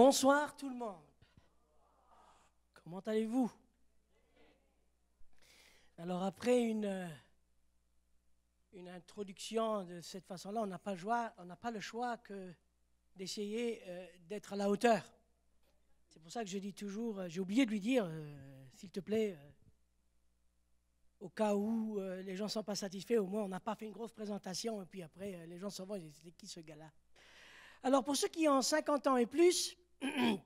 Bonsoir tout le monde. Comment allez-vous Alors après une, euh, une introduction de cette façon-là, on n'a pas, le choix que d'essayer euh, d'être à la hauteur. C'est pour ça que je dis toujours, euh, j'ai oublié de lui dire, s'il te plaît, au cas où les gens ne sont pas satisfaits, au moins on n'a pas fait une grosse présentation, et puis après les gens s'en vont, c'est qui ce gars-là Alors pour ceux qui ont 50 ans et plus,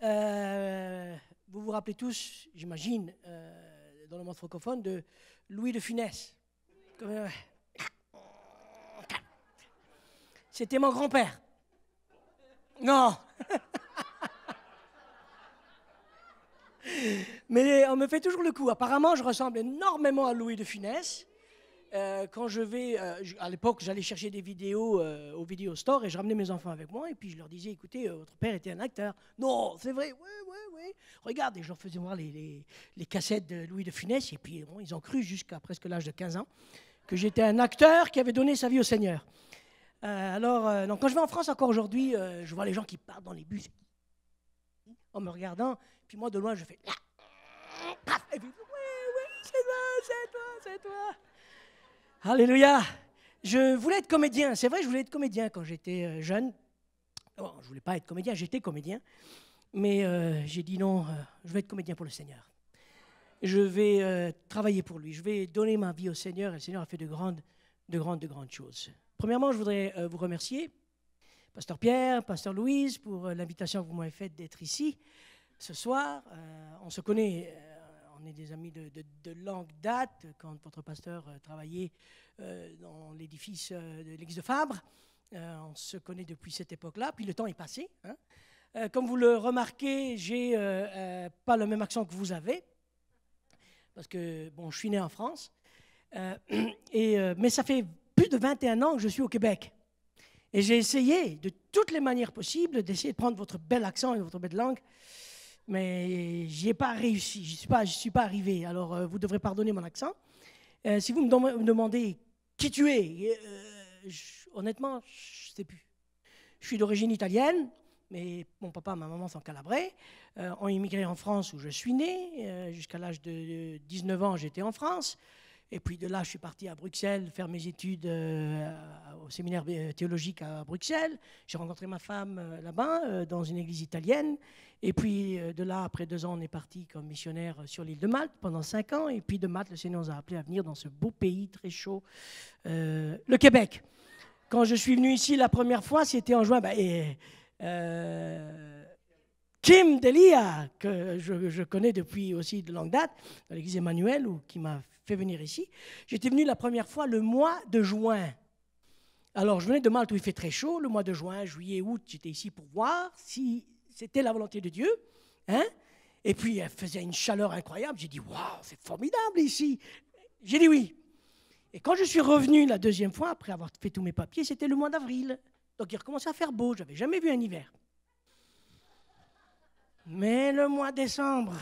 Euh, vous vous rappelez tous, j'imagine, euh, dans le monde francophone, de Louis de Funès. Euh, c'était mon grand-père. Non Mais on me fait toujours le coup. Apparemment, je ressemble énormément à Louis de Funès. Euh, quand je vais, euh, à l'époque, j'allais chercher des vidéos euh, au vidéo store et je ramenais mes enfants avec moi et puis je leur disais, écoutez, votre père était un acteur. Non, c'est vrai, oui, oui, oui. Regarde, et je leur faisais voir les, cassettes de Louis de Funès et puis ils ont cru jusqu'à presque l'âge de 15 ans que j'étais un acteur qui avait donné sa vie au Seigneur. alors, quand je vais en France encore aujourd'hui, je vois les gens qui partent dans les bus en me regardant, puis moi de loin je fais, oui, oui, c'est toi, c'est toi, c'est toi. Alléluia. Je voulais être comédien. C'est vrai, je voulais être comédien quand j'étais euh, jeune. Bon, je voulais pas être comédien, j'étais comédien. Mais euh, j'ai dit non, euh, je vais être comédien pour le Seigneur. Je vais travailler pour lui. Je vais donner ma vie au Seigneur. Et le Seigneur a fait de grandes, de grandes, de grandes choses. Premièrement, je voudrais vous remercier, Pasteur Pierre, Pasteur Louise, pour l'invitation que vous m'avez faite d'être ici ce soir. on se connaît on est des amis de, langue longue date. Quand votre pasteur euh, travaillait euh, dans l'édifice euh, de l'église de Fabre, on se connaît depuis cette époque-là. Puis le temps est passé. Hein. comme vous le remarquez, j'ai pas le même accent que vous avez, parce que bon, je suis né en France. et, mais ça fait plus de 21 ans que je suis au Québec. Et j'ai essayé de toutes les manières possibles d'essayer de prendre votre bel accent et votre belle langue mais j'ai pas réussi, je suis pas, suis pas arrivé. Alors euh, vous devrez pardonner mon accent. Euh, si vous me, demandez qui tu es, euh, honnêtement, je sais plus. Je suis d'origine italienne, mais mon papa, et ma maman sont calabrais, ont immigré en France où je suis né. Jusqu'à l'âge de 19 ans, j'étais en France. Et puis de là, je suis parti à Bruxelles faire mes études euh, au séminaire euh, théologique à Bruxelles. J'ai rencontré ma femme euh, là-bas, dans une église italienne. Et puis de là, après deux ans, on est parti comme missionnaire sur l'île de Malte pendant cinq ans. Et puis de Malte, le Seigneur nous a appelés à venir dans ce beau pays très chaud, le Québec. Quand je suis venu ici la première fois, c'était en juin. Bah, et, Jim Delia, que je, connais depuis aussi de longue date, de l'église Emmanuel, ou qui m'a fait venir ici. J'étais venu la première fois le mois de juin. Alors, je venais de Malte où il fait très chaud, le mois de juin, juillet, août, j'étais ici pour voir si c'était la volonté de Dieu. Hein Et puis, elle faisait une chaleur incroyable. J'ai dit, waouh, c'est formidable ici. J'ai dit oui. Et quand je suis revenu la deuxième fois, après avoir fait tous mes papiers, c'était le mois d'avril. Donc, il recommençait à faire beau. Je n'avais jamais vu un hiver. Mais le mois décembre,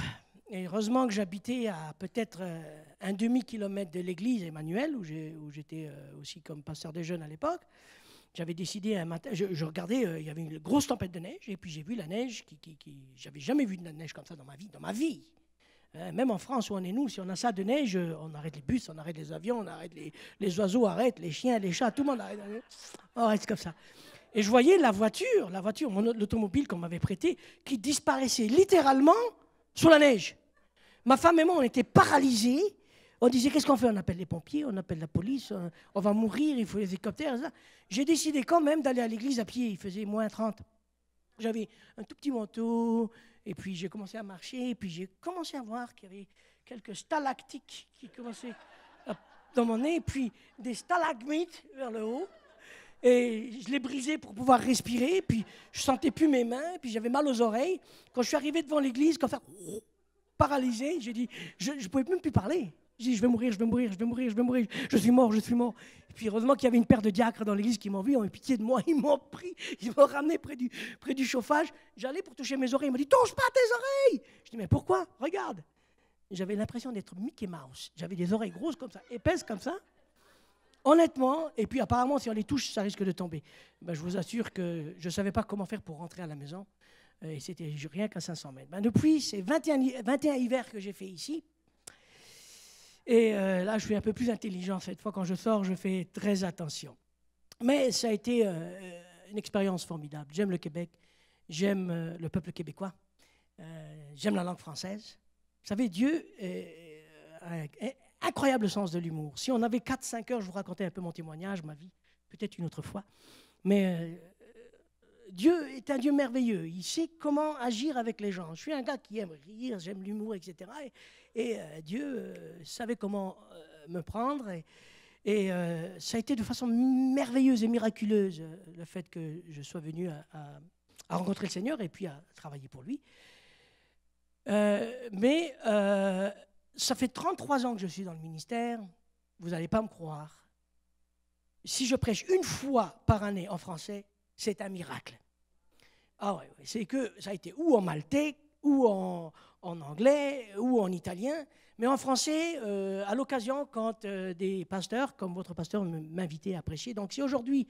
et heureusement que j'habitais à peut-être euh, un demi-kilomètre de l'église Emmanuel, où j'étais euh, aussi comme pasteur des jeunes à l'époque, j'avais décidé un matin, je, regardais, euh, il y avait une grosse tempête de neige, et puis j'ai vu la neige qui, qui, j'avais jamais vu de neige comme ça dans ma vie, dans ma vie. Hein, même en France où on est nous, si on a ça de neige, on arrête les bus, on arrête les avions, on arrête les, les oiseaux, arrête les chiens, les chats, tout le monde arrête, on reste comme ça. Et je voyais la voiture, la voiture, l'automobile qu'on m'avait prêtée, qui disparaissait littéralement sous la neige. Ma femme et moi, on était paralysés. On disait, qu'est-ce qu'on fait On appelle les pompiers, on appelle la police, on va mourir, il faut les hélicoptères. J'ai décidé quand même d'aller à l'église à pied, il faisait moins 30. J'avais un tout petit manteau, et puis j'ai commencé à marcher, et puis j'ai commencé à voir qu'il y avait quelques stalactiques qui commençaient dans mon nez, et puis des stalagmites vers le haut. Et je l'ai brisé pour pouvoir respirer, puis je sentais plus mes mains, puis j'avais mal aux oreilles. Quand je suis arrivé devant l'église, quand ça, paralysé, j'ai dit, je ne pouvais même plus parler. J'ai dit, je vais mourir, je vais mourir, je vais mourir, je vais mourir, je suis mort, je suis mort. Et puis heureusement qu'il y avait une paire de diacres dans l'église qui m'ont vu, ils ont eu pitié de moi, ils m'ont pris, ils m'ont ramené près du, près du chauffage. J'allais pour toucher mes oreilles, ils m'ont dit, touche pas tes oreilles Je dis, mais pourquoi Regarde J'avais l'impression d'être Mickey Mouse. J'avais des oreilles grosses comme ça, épaisses comme ça. Honnêtement, et puis apparemment, si on les touche, ça risque de tomber. Ben, je vous assure que je ne savais pas comment faire pour rentrer à la maison. Euh, et c'était rien qu'à 500 mètres. Ben, depuis, c'est 21, 21 hivers que j'ai fait ici. Et euh, là, je suis un peu plus intelligent cette fois. Quand je sors, je fais très attention. Mais ça a été euh, une expérience formidable. J'aime le Québec. J'aime le peuple québécois. j'aime la langue française. Vous savez, Dieu est incroyable sens de l'humour. Si on avait 4-5 heures, je vous racontais un peu mon témoignage, ma vie, peut-être une autre fois. Mais euh, Dieu est un Dieu merveilleux. Il sait comment agir avec les gens. Je suis un gars qui aime rire, j'aime l'humour, etc. Et, euh, Dieu euh, savait comment me prendre. Et, ça a été de façon merveilleuse et miraculeuse le fait que je sois venu à, à rencontrer le Seigneur et puis à travailler pour lui. mais ça fait 33 ans que je suis dans le ministère, vous n'allez pas me croire. Si je prêche une fois par année en français, c'est un miracle. Ah ouais, c'est que ça a été ou en maltais, ou en, anglais, ou en italien, mais en français, euh, à l'occasion, quand euh, des pasteurs, comme votre pasteur, m'invitaient à prêcher. Donc si aujourd'hui,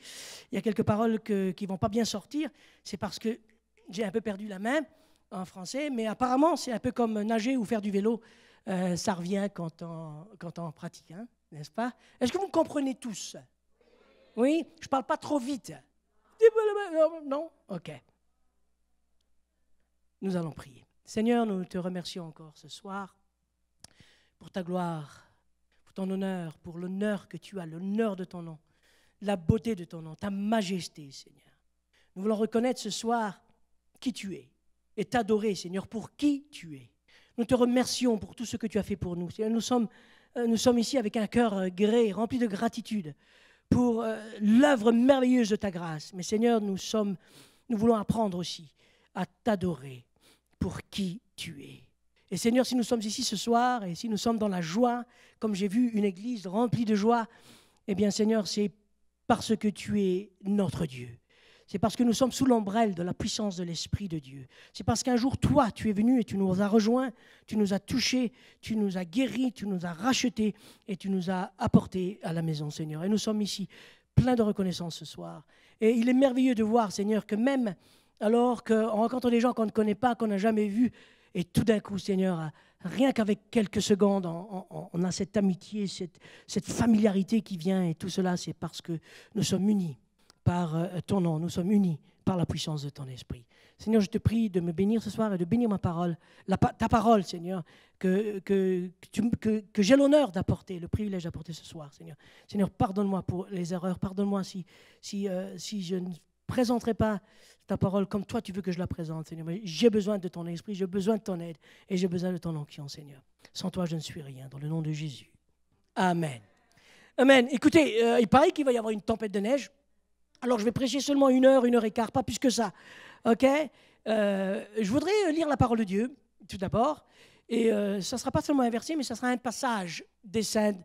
il y a quelques paroles qui ne vont pas bien sortir, c'est parce que j'ai un peu perdu la main en français, mais apparemment, c'est un peu comme nager ou faire du vélo. Euh, ça revient quand on, quand on pratique, hein, n'est-ce pas Est-ce que vous me comprenez tous Oui Je ne parle pas trop vite. Non Ok. Nous allons prier. Seigneur, nous te remercions encore ce soir pour ta gloire, pour ton honneur, pour l'honneur que tu as, l'honneur de ton nom, la beauté de ton nom, ta majesté, Seigneur. Nous voulons reconnaître ce soir qui tu es et t'adorer, Seigneur, pour qui tu es. Nous te remercions pour tout ce que tu as fait pour nous. Nous sommes, euh, nous sommes ici avec un cœur euh, gré, rempli de gratitude pour euh, l'œuvre merveilleuse de ta grâce. Mais Seigneur, nous, sommes, nous voulons apprendre aussi à t'adorer pour qui tu es. Et Seigneur, si nous sommes ici ce soir et si nous sommes dans la joie, comme j'ai vu une église remplie de joie, eh bien Seigneur, c'est parce que tu es notre Dieu. C'est parce que nous sommes sous l'ombrelle de la puissance de l'Esprit de Dieu. C'est parce qu'un jour, toi, tu es venu et tu nous as rejoints, tu nous as touchés, tu nous as guéris, tu nous as rachetés et tu nous as apportés à la maison, Seigneur. Et nous sommes ici pleins de reconnaissance ce soir. Et il est merveilleux de voir, Seigneur, que même alors qu'on rencontre des gens qu'on ne connaît pas, qu'on n'a jamais vus, et tout d'un coup, Seigneur, rien qu'avec quelques secondes, on, a cette amitié, cette familiarité qui vient, et tout cela, c'est parce que nous sommes unis par euh, ton nom. Nous sommes unis par la puissance de ton esprit. Seigneur, je te prie de me bénir ce soir et de bénir ma parole, ta parole, Seigneur, que, que, que, j'ai l'honneur d'apporter, le privilège d'apporter ce soir, Seigneur. Seigneur, pardonne-moi pour les erreurs, pardonne-moi si, si, euh, si je ne présenterai pas ta parole comme toi tu veux que je la présente, Seigneur. j'ai besoin de ton esprit, j'ai besoin de ton aide et j'ai besoin de ton onction, Seigneur. Sans toi, je ne suis rien, dans le nom de Jésus. Amen. Amen. Écoutez, euh, il paraît qu'il va y avoir une tempête de neige. Alors je vais prêcher seulement une heure, une heure et quart, pas plus que ça. Ok euh, Je voudrais euh, lire la parole de Dieu, tout d'abord. Et euh, ça ne sera pas seulement un verset, mais ça sera un passage des Saintes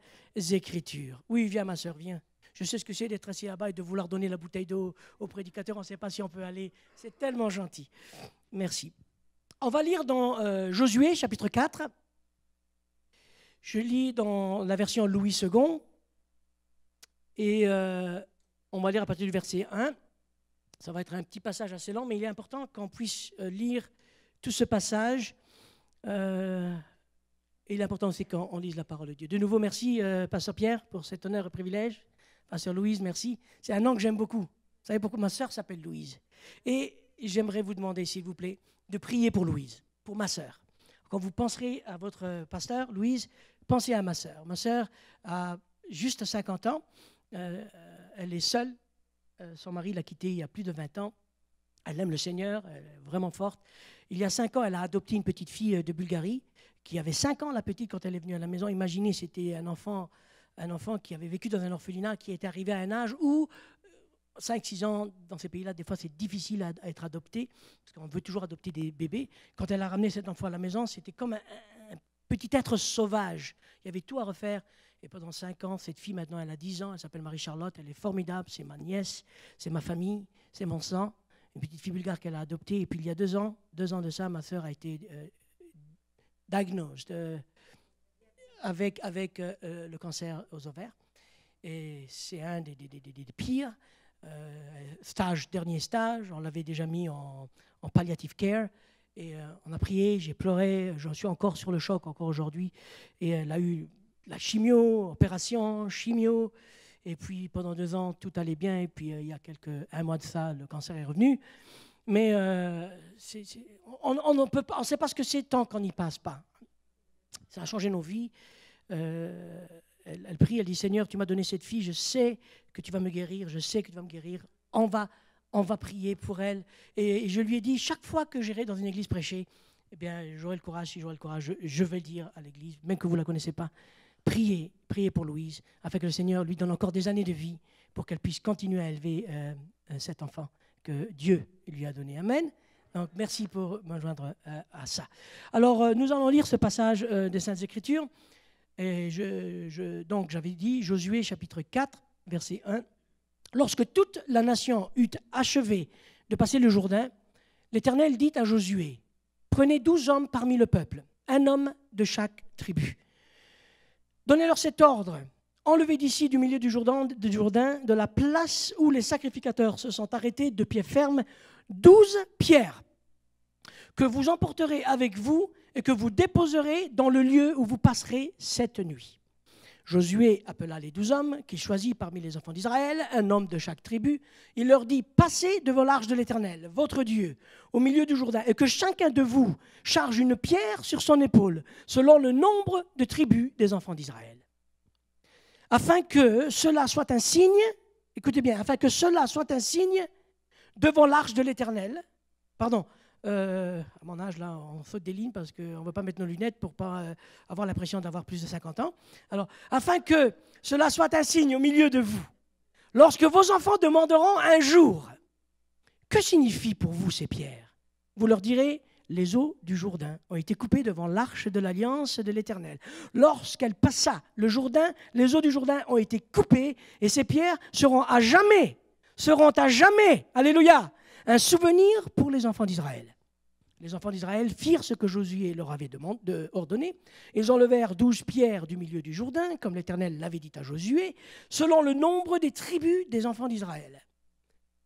Écritures. Oui, viens, ma soeur, viens. Je sais ce que c'est d'être assis là-bas et de vouloir donner la bouteille d'eau au prédicateur. On ne sait pas si on peut aller. C'est tellement gentil. Merci. On va lire dans Josué, chapitre 4. Je lis dans la version Louis II. Et on va lire à partir du verset 1. Ça va être un petit passage assez long, mais il est important qu'on puisse euh, lire tout ce passage. Euh, et l'important, c'est qu'on lise la parole de Dieu. De nouveau, merci, euh, Pasteur Pierre, pour cet honneur et privilège. Pasteur Louise, merci. C'est un nom que j'aime beaucoup. Vous savez pourquoi ma sœur s'appelle Louise. Et j'aimerais vous demander, s'il vous plaît, de prier pour Louise, pour ma sœur. Quand vous penserez à votre pasteur, Louise, pensez à ma sœur. Ma sœur a juste 50 ans elle est seule. Euh, son mari l'a quittée il y a plus de 20 ans. Elle aime le Seigneur, elle est vraiment forte. Il y a 5 ans, elle a adopté une petite fille euh, de Bulgarie qui avait 5 ans, la petite, quand elle est venue à la maison. Imaginez, c'était un enfant, un enfant qui avait vécu dans un orphelinat, qui est arrivé à un âge où, 5-6 euh, ans, dans ces pays-là, des fois, c'est difficile à, être adopté, parce qu'on veut toujours adopter des bébés. Quand elle a ramené cet enfant à la maison, c'était comme un, petit être sauvage. Il y avait tout à refaire. Et pendant 5 ans, cette fille, maintenant, elle a 10 ans, elle s'appelle Marie-Charlotte, elle est formidable, c'est ma nièce, c'est ma famille, c'est mon sang. Une petite fille bulgare qu'elle a adoptée. Et puis il y a deux ans, deux ans de ça, ma sœur a été euh, diagnostiquée euh, avec, avec euh, le cancer aux ovaires. Et c'est un des, des, des, pires. stage, dernier stage, on l'avait déjà mis en, en palliative care. Et on a prié, j'ai pleuré, j'en suis encore sur le choc, encore aujourd'hui. Et elle a eu la chimio, opération, chimio. Et puis pendant deux ans, tout allait bien. Et puis euh, il y a quelques, un mois de ça, le cancer est revenu. Mais euh, on ne on sait pas ce que c'est tant qu'on n'y passe pas. Ça a changé nos vies. Euh, elle, prie, elle dit Seigneur, tu m'as donné cette fille, je sais que tu vas me guérir, je sais que tu vas me guérir. On va, on va prier pour elle. Et, je lui ai dit chaque fois que j'irai dans une église prêcher, eh bien, j'aurai le courage, si j'aurai le courage, je, je vais le dire à l'église, même que vous ne la connaissez pas. Priez, priez pour Louise, afin que le Seigneur lui donne encore des années de vie pour qu'elle puisse continuer à élever euh, cet enfant que Dieu lui a donné. Amen. Donc merci pour me joindre euh, à ça. Alors euh, nous allons lire ce passage des Saintes Écritures. Et je, donc j'avais dit Josué chapitre 4, verset 1. Lorsque toute la nation eut achevé de passer le Jourdain, l'Éternel dit à Josué, Prenez douze hommes parmi le peuple, un homme de chaque tribu Donnez-leur cet ordre. Enlevez d'ici, du milieu du Jourdain, de la place où les sacrificateurs se sont arrêtés de pied ferme, douze pierres que vous emporterez avec vous et que vous déposerez dans le lieu où vous passerez cette nuit. Josué appela les douze hommes, qu'il choisit parmi les enfants d'Israël, un homme de chaque tribu. Il leur dit, passez devant l'arche de l'Éternel, votre Dieu, au milieu du Jourdain, et que chacun de vous charge une pierre sur son épaule, selon le nombre de tribus des enfants d'Israël. Afin que cela soit un signe, écoutez bien, afin que cela soit un signe devant l'arche de l'Éternel, pardon, euh, à mon âge, là, on saute des lignes parce qu'on ne veut pas mettre nos lunettes pour pas euh, avoir l'impression d'avoir plus de 50 ans. Alors, afin que cela soit un signe au milieu de vous, lorsque vos enfants demanderont un jour, que signifient pour vous ces pierres Vous leur direz, les eaux du Jourdain ont été coupées devant l'arche de l'alliance de l'Éternel. Lorsqu'elle passa le Jourdain, les eaux du Jourdain ont été coupées et ces pierres seront à jamais, seront à jamais, alléluia, un souvenir pour les enfants d'Israël. Les enfants d'Israël firent ce que Josué leur avait ordonné. Ils enlevèrent douze pierres du milieu du Jourdain, comme l'Éternel l'avait dit à Josué, selon le nombre des tribus des enfants d'Israël.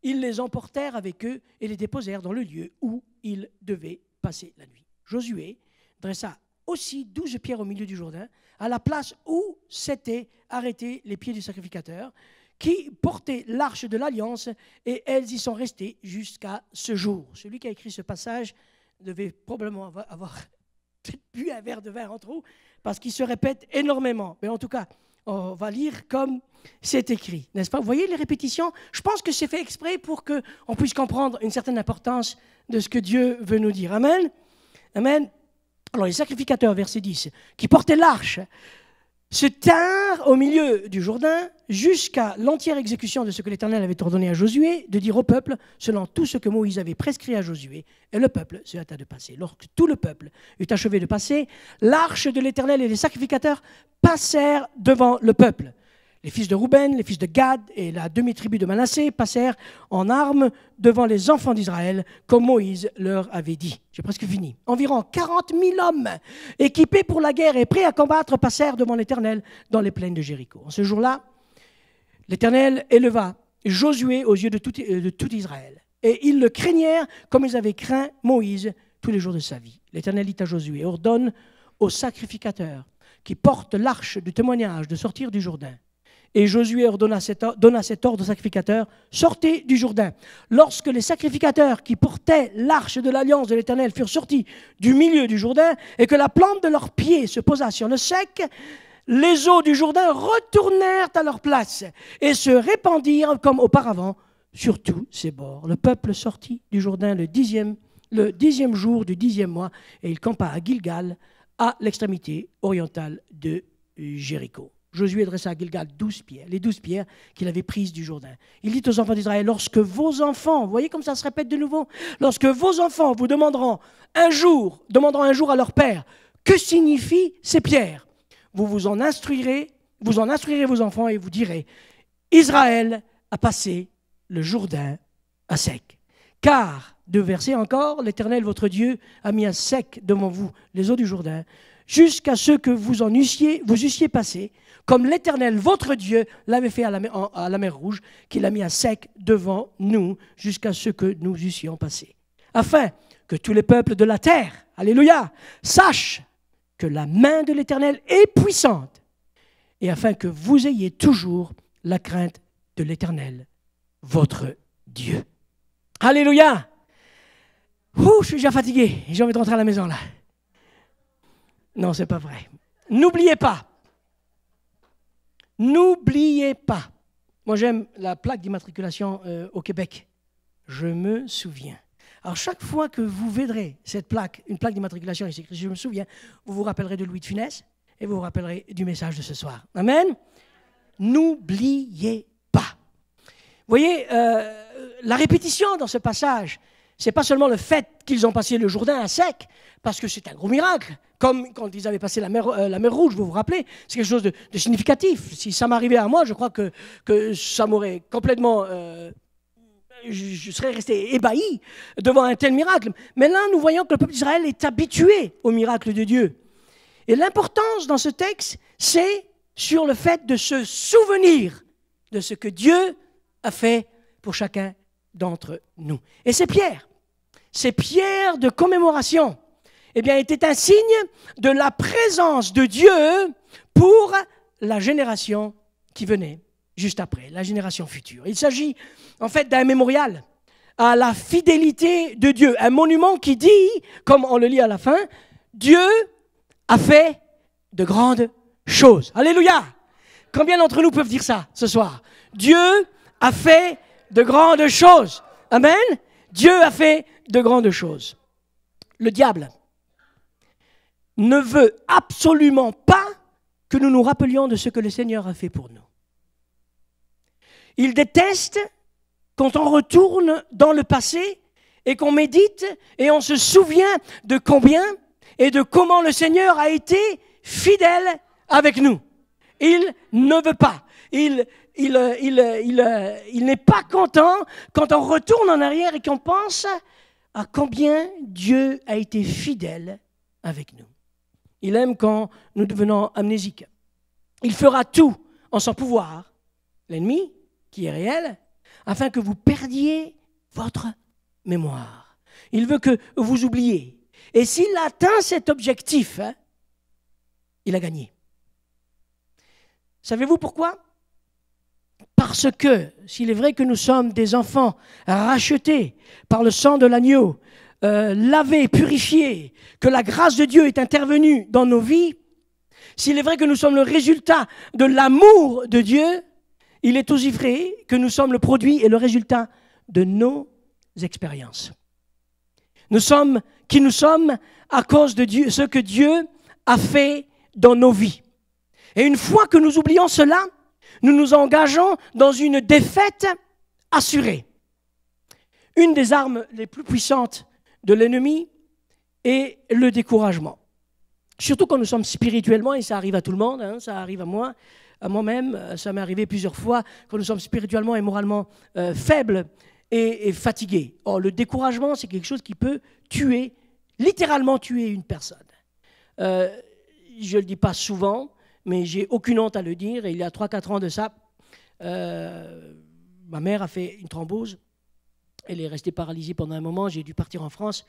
Ils les emportèrent avec eux et les déposèrent dans le lieu où ils devaient passer la nuit. Josué dressa aussi douze pierres au milieu du Jourdain, à la place où s'étaient arrêtés les pieds du sacrificateur, qui portaient l'arche de l'alliance, et elles y sont restées jusqu'à ce jour. Celui qui a écrit ce passage devait probablement avoir, bu un verre de vin en trop, parce qu'il se répète énormément. Mais en tout cas, on va lire comme c'est écrit, n'est-ce pas Vous voyez les répétitions Je pense que c'est fait exprès pour que qu'on puisse comprendre une certaine importance de ce que Dieu veut nous dire. Amen Amen. Alors les sacrificateurs, verset 10, qui portaient l'arche se tinrent au milieu du Jourdain jusqu'à l'entière exécution de ce que l'Éternel avait ordonné à Josué, de dire au peuple, selon tout ce que Moïse avait prescrit à Josué, et le peuple se hâta de passer. Lorsque tout le peuple eut achevé de passer, l'arche de l'Éternel et les sacrificateurs passèrent devant le peuple. Les fils de Rouben, les fils de Gad et la demi-tribu de Manassé passèrent en armes devant les enfants d'Israël, comme Moïse leur avait dit. J'ai presque fini. Environ 40 000 hommes équipés pour la guerre et prêts à combattre passèrent devant l'Éternel dans les plaines de Jéricho. En ce jour-là, l'Éternel éleva Josué aux yeux de tout, euh, Israël. Et ils le craignèrent comme ils avaient craint Moïse tous les jours de sa vie. L'Éternel dit à Josué, ordonne aux sacrificateurs qui portent l'arche du témoignage de sortir du Jourdain. Et Josué ordonna cet donna cet ordre aux sacrificateurs, sortez du Jourdain. Lorsque les sacrificateurs qui portaient l'arche de l'alliance de l'Éternel furent sortis du milieu du Jourdain, et que la plante de leurs pieds se posa sur le sec, les eaux du Jourdain retournèrent à leur place et se répandirent comme auparavant sur tous ses bords. Le peuple sortit du Jourdain le dixième jour du dixième mois et il campa à Gilgal, à l'extrémité orientale de Jéricho. Josué adressa à Gilgal pierres, les douze pierres qu'il avait prises du Jourdain. Il dit aux enfants d'Israël, lorsque vos enfants, vous voyez comme ça se répète de nouveau, lorsque vos enfants vous demanderont un jour, demanderont un jour à leur père, que signifient ces pierres Vous vous en instruirez, vous en instruirez vos enfants et vous direz, Israël a passé le Jourdain à sec. Car, deux versets encore, l'Éternel votre Dieu a mis à sec devant vous les eaux du Jourdain, jusqu'à ce que vous en eussiez, vous eussiez passé, comme l'Éternel, votre Dieu, l'avait fait à la, mer, Rouge, qu'il a mis à sec devant nous jusqu'à ce que nous eussions passé. Afin que tous les peuples de la terre, alléluia, sachent que la main de l'Éternel est puissante, et afin que vous ayez toujours la crainte de l'Éternel, votre Dieu. Alléluia. Ouh, je suis déjà fatigué, j'ai envie de rentrer à la maison là. Non, c'est pas vrai. N'oubliez pas, N'oubliez pas. Moi, j'aime la plaque d'immatriculation euh, au Québec. Je me souviens. Alors, chaque fois que vous verrez cette plaque, une plaque d'immatriculation, il s'écrit, Je me souviens, vous vous rappellerez de Louis de Funès et vous vous rappellerez du message de ce soir. Amen. N'oubliez pas. Vous voyez, euh, la répétition dans ce passage, c'est pas seulement le fait qu'ils ont passé le Jourdain à sec, parce que c'est un gros miracle, comme quand ils avaient passé la mer, euh, Rouge, vous vous rappelez, c'est quelque chose de, significatif. Si ça m'arrivait à moi, je crois que, que ça m'aurait complètement... Euh, je, serais resté ébahi devant un tel miracle. Mais là, nous voyons que le peuple d'Israël est habitué au miracle de Dieu. Et l'importance dans ce texte, c'est sur le fait de se souvenir de ce que Dieu a fait pour chacun d'entre nous. Et ces pierres, ces pierres de commémoration eh bien, était un signe de la présence de Dieu pour la génération qui venait juste après, la génération future. Il s'agit en fait d'un mémorial à la fidélité de Dieu, un monument qui dit, comme on le lit à la fin, Dieu a fait de grandes choses. Alléluia Combien d'entre nous peuvent dire ça ce soir Dieu a fait de grandes choses. Amen. Dieu a fait de grandes choses. Le diable ne veut absolument pas que nous nous rappelions de ce que le Seigneur a fait pour nous. Il déteste quand on retourne dans le passé et qu'on médite et on se souvient de combien et de comment le Seigneur a été fidèle avec nous. Il ne veut pas. Il euh, euh, euh, il, n'est pas content quand on retourne en arrière et qu'on pense à combien Dieu a été fidèle avec nous. Il aime quand nous devenons amnésiques. Il fera tout en son pouvoir, l'ennemi qui est réel, afin que vous perdiez votre mémoire. Il veut que vous oubliez. Et s'il atteint cet objectif, hein, il a gagné. Savez-vous pourquoi parce que, s'il est vrai que nous sommes des enfants rachetés par le sang de l'agneau, euh, lavés, purifiés, que la grâce de Dieu est intervenue dans nos vies, s'il est vrai que nous sommes le résultat de l'amour de Dieu, il est aussi vrai que nous sommes le produit et le résultat de nos expériences. Nous sommes qui nous sommes à cause de Dieu, ce que Dieu a fait dans nos vies. Et une fois que nous oublions cela, nous nous engageons dans une défaite assurée. Une des armes les plus puissantes de l'ennemi est le découragement. Surtout quand nous sommes spirituellement, et ça arrive à tout le monde, hein, ça arrive à moi, à moi-même, euh, ça m'est arrivé plusieurs fois, quand nous sommes spirituellement et moralement euh, faibles et, fatigués. Or, le découragement, c'est quelque chose qui peut tuer, littéralement tuer une personne. Euh, je ne le dis pas souvent, mais j'ai aucune honte à le dire. Et il y a 3-4 ans de ça, euh, ma mère a fait une thrombose. Elle est restée paralysée pendant un moment. J'ai dû partir en France.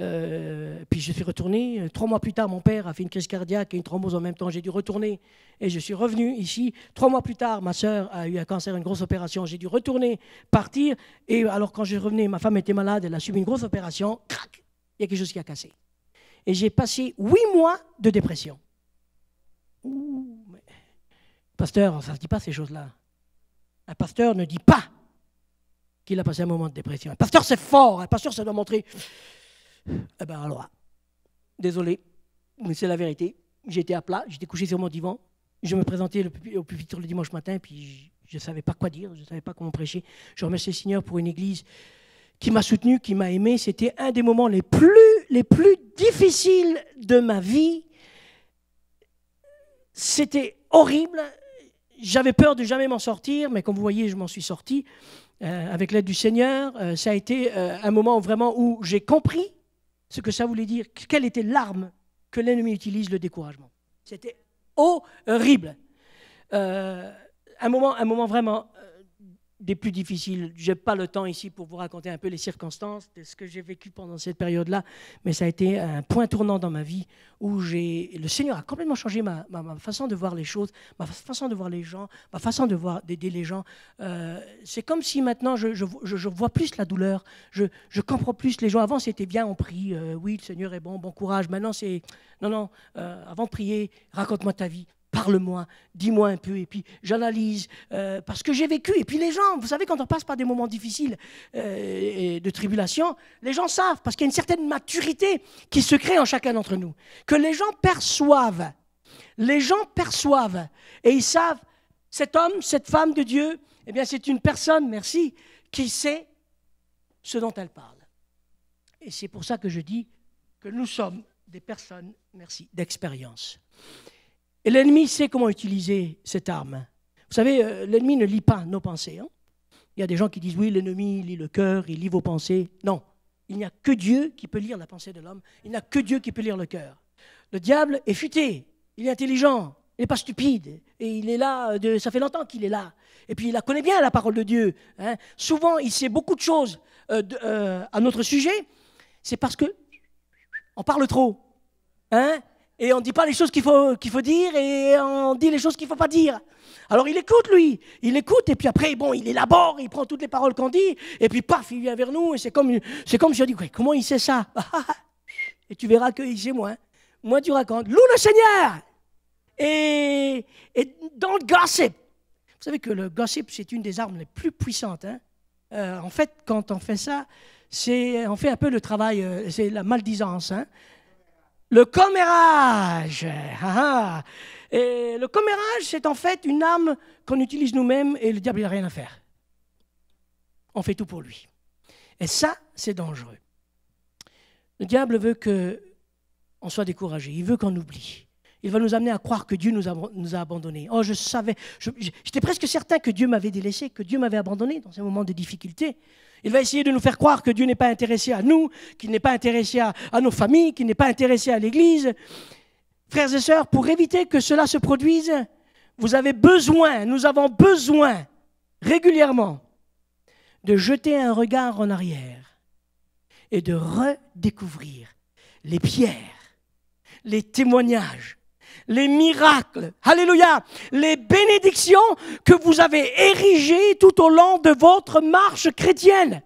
Euh, puis je suis retourné. Trois mois plus tard, mon père a fait une crise cardiaque et une thrombose en même temps. J'ai dû retourner et je suis revenu ici. Trois mois plus tard, ma soeur a eu un cancer, une grosse opération. J'ai dû retourner, partir. Et alors quand je revenais, ma femme était malade, elle a subi une grosse opération. Crac Il y a quelque chose qui a cassé. Et j'ai passé huit mois de dépression mais... Pasteur, ça ne se dit pas ces choses-là. Un pasteur ne dit pas qu'il a passé un moment de dépression. Un pasteur, c'est fort. Un pasteur, ça doit montrer. Eh ben alors, désolé, mais c'est la vérité. J'étais à plat, j'étais couché sur mon divan. Je me présentais au pupitre le dimanche matin, puis je ne savais pas quoi dire, je ne savais pas comment prêcher. Je remercie le Seigneur pour une église qui m'a soutenu, qui m'a aimé. C'était un des moments les plus, les plus difficiles de ma vie c'était horrible. J'avais peur de jamais m'en sortir, mais comme vous voyez, je m'en suis sorti euh, avec l'aide du Seigneur. Euh, ça a été euh, un moment vraiment où j'ai compris ce que ça voulait dire, quelle était l'arme que l'ennemi utilise, le découragement. C'était horrible. un, moment, un moment vraiment des plus difficiles. Je n'ai pas le temps ici pour vous raconter un peu les circonstances de ce que j'ai vécu pendant cette période-là, mais ça a été un point tournant dans ma vie où le Seigneur a complètement changé ma, façon de voir les choses, ma façon de voir les gens, ma façon de voir d'aider les gens. Euh, c'est comme si maintenant je, vois plus la douleur, je, comprends plus les gens. Avant c'était bien, on prie, euh, oui, le Seigneur est bon, bon courage. Maintenant c'est non, non, euh, avant de prier, raconte-moi ta vie parle-moi, dis-moi un peu, et puis j'analyse, euh, parce que j'ai vécu, et puis les gens, vous savez, quand on passe par des moments difficiles euh, et de tribulation, les gens savent, parce qu'il y a une certaine maturité qui se crée en chacun d'entre nous, que les gens perçoivent, les gens perçoivent, et ils savent, cet homme, cette femme de Dieu, eh bien c'est une personne, merci, qui sait ce dont elle parle. Et c'est pour ça que je dis que nous sommes des personnes, merci, d'expérience. Et l'ennemi sait comment utiliser cette arme. Vous savez, euh, l'ennemi ne lit pas nos pensées. Hein. il y a des gens qui disent oui, l'ennemi lit le cœur, il lit vos pensées. Non, il n'y a que Dieu qui peut lire la pensée de l'homme. Il n'y a que Dieu qui peut lire le cœur. Le diable est futé, il est intelligent, il n'est pas stupide. Et il est là, euh, ça fait longtemps qu'il est là. Et puis il la connaît bien, la parole de Dieu. Hein. Souvent, il sait beaucoup de choses euh, à notre sujet. C'est parce que on parle trop. Hein et on ne dit pas les choses qu'il faut, faut dire et on dit les choses qu'il ne faut pas dire. Alors il écoute, lui, il écoute, et puis après, bon, il élabore, il prend toutes les paroles qu'on dit, et puis paf, il vient vers nous, et c'est comme, comme si on dit, comment il sait ça Et tu verras qu'il sait moins. Moi, tu racontes, loue le Seigneur et, et dans le gossip. Vous savez que le gossip, c'est une des armes les plus puissantes. Hein. Euh, en fait, quand on fait ça, c'est, on fait un peu le travail, euh, c'est la maldisance. Hein le commérage. Ah, ah. Et le commérage, c'est en fait une arme qu'on utilise nous-mêmes et le diable n'a rien à faire. On fait tout pour lui. Et ça, c'est dangereux. Le diable veut qu'on soit découragé. Il veut qu'on oublie. Il va nous amener à croire que Dieu nous a, nous abandonnés. Oh, je savais, j'étais presque certain que Dieu m'avait délaissé, que Dieu m'avait abandonné dans ces moment de difficulté. Il va essayer de nous faire croire que Dieu n'est pas intéressé à nous, qu'il n'est pas intéressé à, nos familles, qu'il n'est pas intéressé à l'Église. Frères et sœurs, pour éviter que cela se produise, vous avez besoin, nous avons besoin régulièrement de jeter un regard en arrière et de redécouvrir les pierres, les témoignages, les miracles, alléluia, les bénédictions que vous avez érigées tout au long de votre marche chrétienne.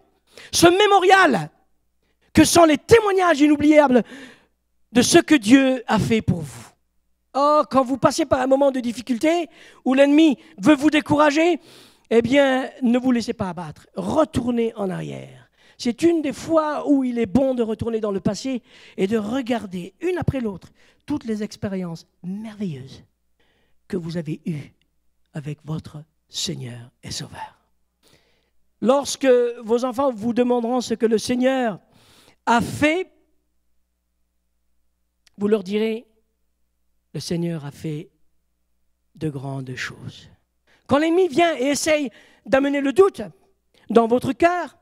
Ce mémorial que sont les témoignages inoubliables de ce que Dieu a fait pour vous. Oh, quand vous passez par un moment de difficulté où l'ennemi veut vous décourager, eh bien, ne vous laissez pas abattre. Retournez en arrière c'est une des fois où il est bon de retourner dans le passé et de regarder, une après l'autre, toutes les expériences merveilleuses que vous avez eues avec votre Seigneur et Sauveur. Lorsque vos enfants vous demanderont ce que le Seigneur a fait, vous leur direz, le Seigneur a fait de grandes choses. Quand l'ennemi vient et essaye d'amener le doute dans votre cœur,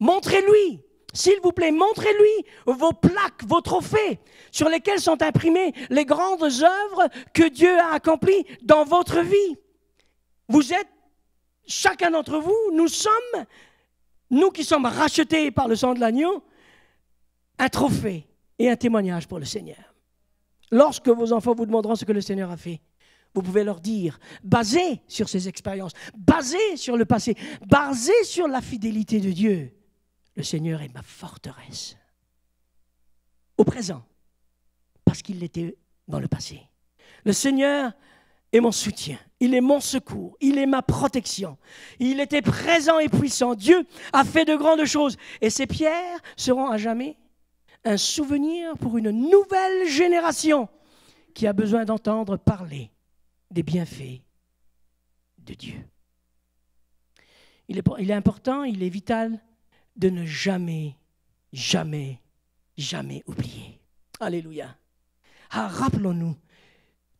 Montrez-lui, s'il vous plaît, montrez-lui vos plaques, vos trophées, sur lesquels sont imprimées les grandes œuvres que Dieu a accomplies dans votre vie. Vous êtes, chacun d'entre vous, nous sommes, nous qui sommes rachetés par le sang de l'agneau, un trophée et un témoignage pour le Seigneur. Lorsque vos enfants vous demanderont ce que le Seigneur a fait, vous pouvez leur dire, basé sur ces expériences, basé sur le passé, basé sur la fidélité de Dieu, le Seigneur est ma forteresse. Au présent, parce qu'il l'était dans le passé. Le Seigneur est mon soutien, il est mon secours, il est ma protection. Il était présent et puissant. Dieu a fait de grandes choses et ces pierres seront à jamais un souvenir pour une nouvelle génération qui a besoin d'entendre parler des bienfaits de Dieu. Il est, il est important, il est vital de ne jamais, jamais, jamais oublier. Alléluia. Ah, rappelons-nous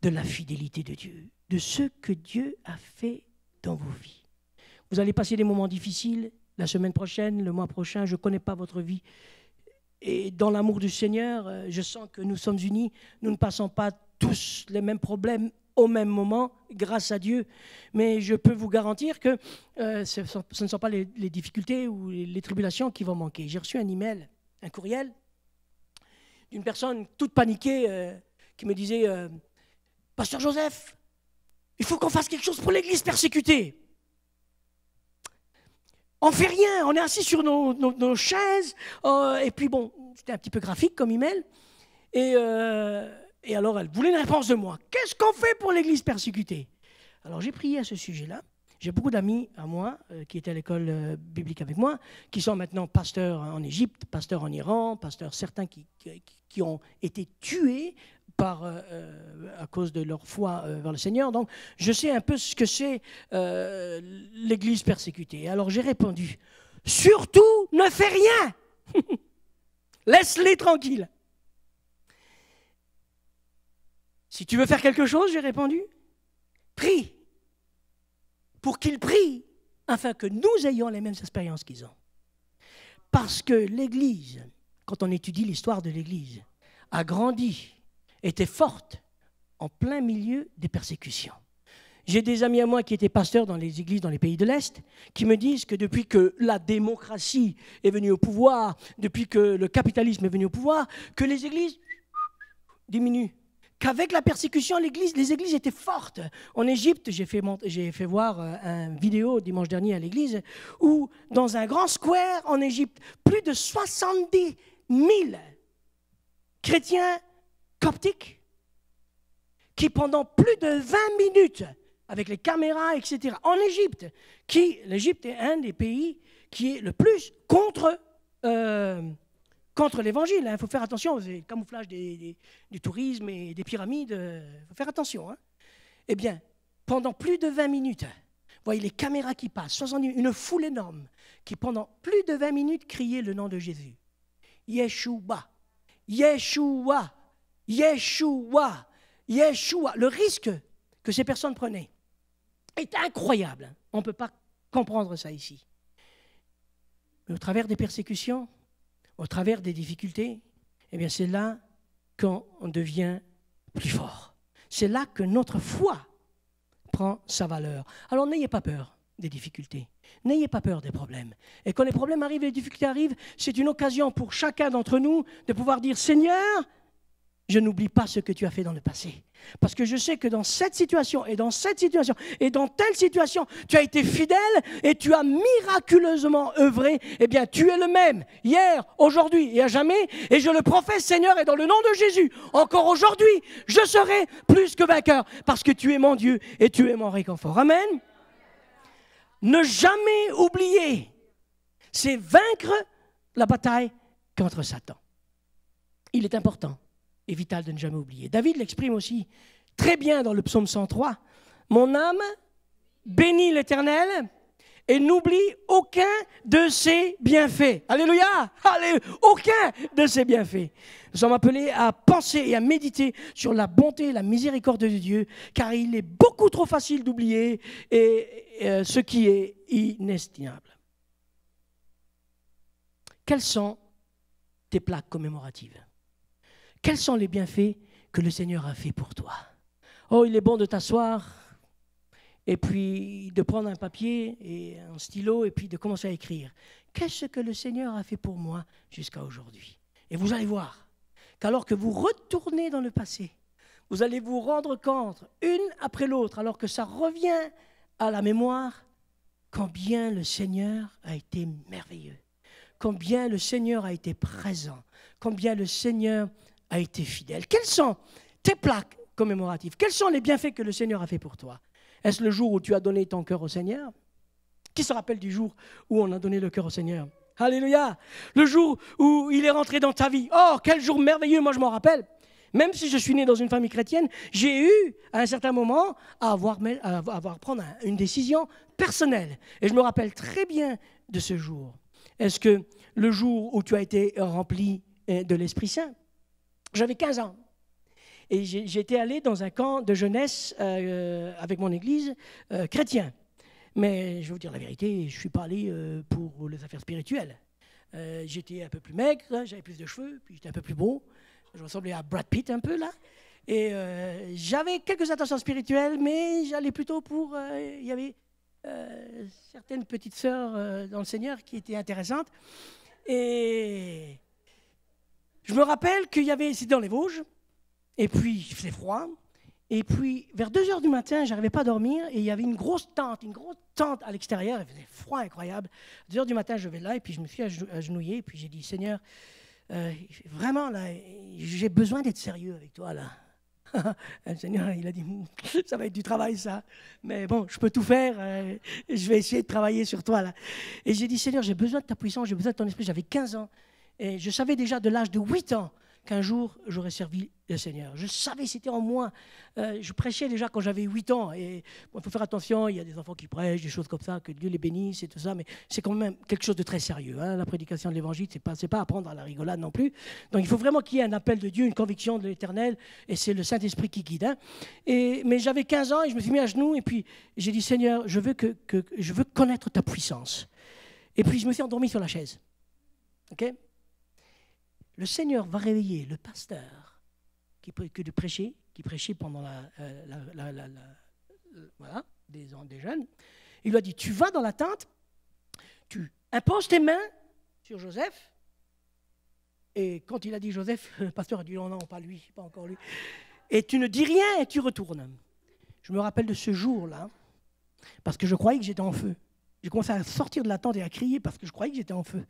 de la fidélité de Dieu, de ce que Dieu a fait dans vos vies. Vous allez passer des moments difficiles la semaine prochaine, le mois prochain, je ne connais pas votre vie. Et dans l'amour du Seigneur, euh, je sens que nous sommes unis, nous ne passons pas tous les mêmes problèmes au même moment, grâce à Dieu. Mais je peux vous garantir que euh, ce, ne sont pas les, difficultés ou les, tribulations qui vont manquer. J'ai reçu un email, un courriel d'une personne toute paniquée euh, qui me disait euh, Pasteur Joseph, il faut qu'on fasse quelque chose pour l'Église persécutée. On fait rien, on est assis sur nos, chaises. Oh, et puis bon, c'était un petit peu graphique comme email. Et et alors, elle voulait une réponse de moi. Qu'est-ce qu'on fait pour l'Église persécutée Alors, j'ai prié à ce sujet-là. J'ai beaucoup d'amis à moi euh, qui étaient à l'école euh, biblique avec moi, qui sont maintenant pasteurs en Égypte, pasteurs en Iran, pasteurs certains qui, ont été tués par, euh, à cause de leur foi vers le Seigneur. Donc, je sais un peu ce que c'est l'Église persécutée. Alors, j'ai répondu, surtout, ne fais rien. Laisse-les tranquilles. Si tu veux faire quelque chose, j'ai répondu, prie pour qu'ils prient afin que nous ayons les mêmes expériences qu'ils ont. Parce que l'Église, quand on étudie l'histoire de l'Église, a grandi, était forte en plein milieu des persécutions. J'ai des amis à moi qui étaient pasteurs dans les églises dans les pays de l'Est qui me disent que depuis que la démocratie est venue au pouvoir, depuis que le capitalisme est venu au pouvoir, que les églises diminuent qu'avec la persécution, les églises étaient fortes. En Égypte, j'ai fait, voir euh, une vidéo dimanche dernier à l'église, où dans un grand square en Égypte, plus de 70 000 chrétiens coptiques qui pendant plus de 20 minutes, avec les caméras, etc., en Égypte, qui l'Égypte est un des pays qui est le plus contre euh, contre l'évangile. Il hein. faut faire attention, aux le camouflage du tourisme et des pyramides, il euh, faut faire attention. Hein. Eh bien, pendant plus de 20 minutes, hein, voyez les caméras qui passent, une foule énorme, qui pendant plus de 20 minutes criait le nom de Jésus. Yeshua, Yeshua, Yeshua, Yeshua. Le risque que ces personnes prenaient est incroyable. On ne peut pas comprendre ça ici. Mais Au travers des persécutions, au travers des difficultés, eh bien c'est là qu'on devient plus fort. C'est là que notre foi prend sa valeur. Alors n'ayez pas peur des difficultés. N'ayez pas peur des problèmes. Et quand les problèmes arrivent, les difficultés arrivent, c'est une occasion pour chacun d'entre nous de pouvoir dire Seigneur, je n'oublie pas ce que tu as fait dans le passé. Parce que je sais que dans cette situation, et dans cette situation, et dans telle situation, tu as été fidèle et tu as miraculeusement œuvré. Eh bien, tu es le même, hier, aujourd'hui et à jamais. Et je le professe, Seigneur, et dans le nom de Jésus, encore aujourd'hui, je serai plus que vainqueur. Parce que tu es mon Dieu et tu es mon réconfort. Amen. Ne jamais oublier, c'est vaincre la bataille contre Satan. Il est important est vital de ne jamais oublier. David l'exprime aussi très bien dans le psaume 103. Mon âme bénit l'Éternel et n'oublie aucun de ses bienfaits. Alléluia, Alléluia Aucun de ses bienfaits. Nous sommes appelés à penser et à méditer sur la bonté et la miséricorde de Dieu, car il est beaucoup trop facile d'oublier et, euh, ce qui est inestimable. Quelles sont tes plaques commémoratives quels sont les bienfaits que le Seigneur a fait pour toi Oh, il est bon de t'asseoir et puis de prendre un papier et un stylo et puis de commencer à écrire. Qu'est-ce que le Seigneur a fait pour moi jusqu'à aujourd'hui Et vous allez voir qu'alors que vous retournez dans le passé, vous allez vous rendre compte, une après l'autre, alors que ça revient à la mémoire, combien le Seigneur a été merveilleux, combien le Seigneur a été présent, combien le Seigneur a été fidèle. Quels sont tes plaques commémoratives Quels sont les bienfaits que le Seigneur a fait pour toi Est-ce le jour où tu as donné ton cœur au Seigneur Qui se rappelle du jour où on a donné le cœur au Seigneur Alléluia Le jour où il est rentré dans ta vie. Oh, quel jour merveilleux, moi je m'en rappelle. Même si je suis né dans une famille chrétienne, j'ai eu à un certain moment à avoir, à avoir prendre une décision personnelle. Et je me rappelle très bien de ce jour. Est-ce que le jour où tu as été rempli euh, de l'Esprit Saint, j'avais 15 ans. Et j'étais allé dans un camp de jeunesse euh, euh, avec mon église euh, chrétien. Mais je vais vous dire la vérité, je ne suis pas allé pour les affaires spirituelles. j'étais un peu plus maigre, j'avais plus de cheveux, puis j'étais un peu plus beau. Je ressemblais à Brad Pitt un peu là. Et j'avais quelques intentions spirituelles, mais j'allais plutôt pour... Il y avait certaines petites sœurs dans le Seigneur qui étaient intéressantes. Et je me rappelle qu'il y avait, c'était dans les Vosges, et puis il faisait froid, et puis vers 2 heures du matin, j'arrivais pas à dormir, et il y avait une grosse tente, une grosse tente à l'extérieur, il faisait froid incroyable. 2 heures du matin, je vais là, et puis je me suis agenouillé, et puis j'ai dit, Seigneur, euh, vraiment, là, j'ai besoin d'être sérieux avec toi, là. le Seigneur, il a dit, ça va être du travail, ça. Mais bon, je peux tout faire. Euh, je vais essayer de travailler sur toi, là. Et j'ai dit, Seigneur, j'ai besoin de ta puissance, j'ai besoin de ton esprit. J'avais 15 ans. Et je savais déjà de l'âge de 8 ans qu'un jour j'aurais servi le Seigneur. Je savais, c'était en moi. Euh, je prêchais déjà quand j'avais 8 ans. Et il faut faire attention, il y a des enfants qui prêchent, des choses comme ça, que Dieu les bénisse et tout ça. Mais c'est quand même quelque chose de très sérieux. Hein. La prédication de l'Évangile, c'est pas, c'est pas apprendre à la rigolade non plus. Donc il faut vraiment qu'il y ait un appel de Dieu, une conviction de l'Éternel. Et c'est le Saint-Esprit qui guide. Hein. Et, mais j'avais 15 ans et je me suis mis à genoux. Et puis j'ai dit, Seigneur, je veux, que, que, je veux connaître ta puissance. Et puis je me suis endormi sur la chaise. OK le Seigneur va réveiller le pasteur qui, que prêcher, qui prêchait pendant la, euh, la, des, des, jeunes. Il lui a dit, tu vas dans la tente, tu imposes tes mains sur Joseph. Et quand il a dit Joseph, le pasteur a dit, non, oh non, pas lui, pas encore lui. Et tu ne dis rien et tu retournes. Je me rappelle de ce jour-là, parce que je croyais que j'étais en feu. J'ai commencé à sortir de la tente et à crier parce que je croyais que j'étais en feu.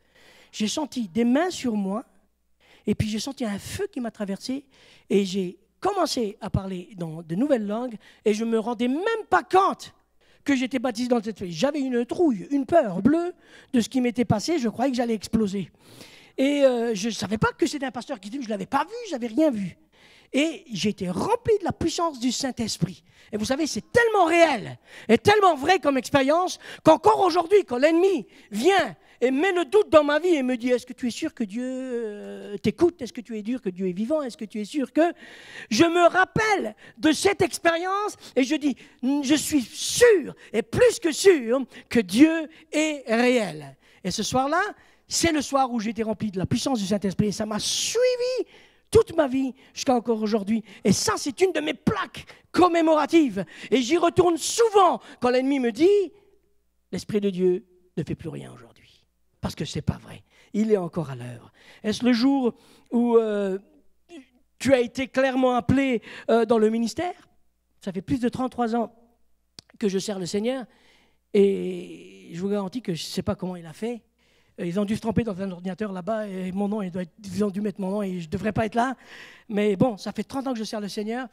J'ai senti des mains sur moi et puis j'ai senti un feu qui m'a traversé et j'ai commencé à parler dans de nouvelles langues et je me rendais même pas compte que j'étais baptisé dans cette feuille. J'avais une trouille, une peur bleue de ce qui m'était passé. Je croyais que j'allais exploser. Et euh, je ne savais pas que c'était un pasteur qui dit, je ne l'avais pas vu, je n'avais rien vu. Et j'étais rempli de la puissance du Saint-Esprit. Et vous savez, c'est tellement réel et tellement vrai comme expérience qu'encore aujourd'hui, quand l'ennemi vient et met le doute dans ma vie et me dit, est-ce que tu es sûr que Dieu euh, t'écoute Est-ce que tu es sûr que Dieu est vivant Est-ce que tu es sûr que... Je me rappelle de cette expérience et je dis, je suis sûr et plus que sûr que Dieu est réel. Et ce soir-là, c'est le soir où j'ai été rempli de la puissance du Saint-Esprit et ça m'a suivi toute ma vie jusqu'à encore aujourd'hui. Et ça, c'est une de mes plaques commémoratives. Et j'y retourne souvent quand l'ennemi me dit, l'Esprit de Dieu ne fait plus rien aujourd'hui parce que ce n'est pas vrai. Il est encore à l'œuvre. Est-ce le jour où euh, tu as été clairement appelé euh, dans le ministère Ça fait plus de 33 ans que je sers le Seigneur et je vous garantis que je ne sais pas comment il a fait. Euh, ils ont dû se tromper dans un ordinateur là-bas et mon nom, ils ont dû mettre mon nom et je ne devrais pas être là. Mais bon, ça fait 30 ans que je sers le Seigneur